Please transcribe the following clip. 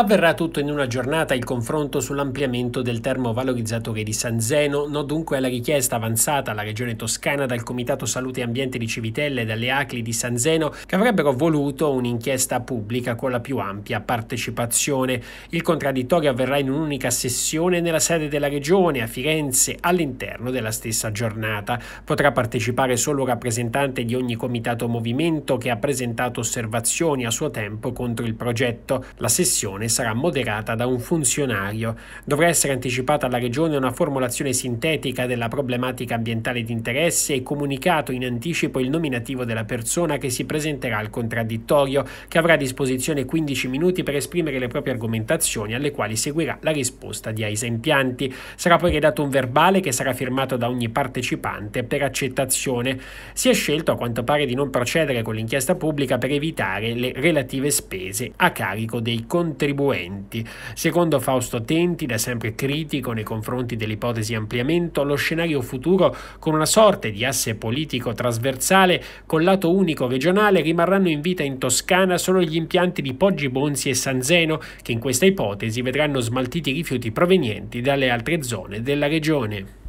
Avverrà tutto in una giornata il confronto sull'ampliamento del termo valorizzatore di San Zeno, no dunque alla richiesta avanzata alla Regione Toscana dal Comitato Salute e Ambiente di Civitella e dalle ACLI di San Zeno, che avrebbero voluto un'inchiesta pubblica con la più ampia partecipazione. Il contraddittorio avverrà in un'unica sessione nella sede della Regione, a Firenze, all'interno della stessa giornata. Potrà partecipare solo un rappresentante di ogni comitato movimento che ha presentato osservazioni a suo tempo contro il progetto. La sessione regionale sarà moderata da un funzionario. Dovrà essere anticipata alla Regione una formulazione sintetica della problematica ambientale di interesse e comunicato in anticipo il nominativo della persona che si presenterà al contraddittorio, che avrà a disposizione 15 minuti per esprimere le proprie argomentazioni, alle quali seguirà la risposta di Aisa Impianti. Sarà poi redatto un verbale che sarà firmato da ogni partecipante per accettazione. Si è scelto a quanto pare di non procedere con l'inchiesta pubblica per evitare le relative spese a carico dei contenuti contribuenti. Secondo Fausto Tenti, da sempre critico nei confronti dell'ipotesi ampliamento, lo scenario futuro con una sorta di asse politico trasversale col lato unico regionale rimarranno in vita in Toscana solo gli impianti di Poggi Bonzi e San Zeno che in questa ipotesi vedranno smaltiti i rifiuti provenienti dalle altre zone della regione.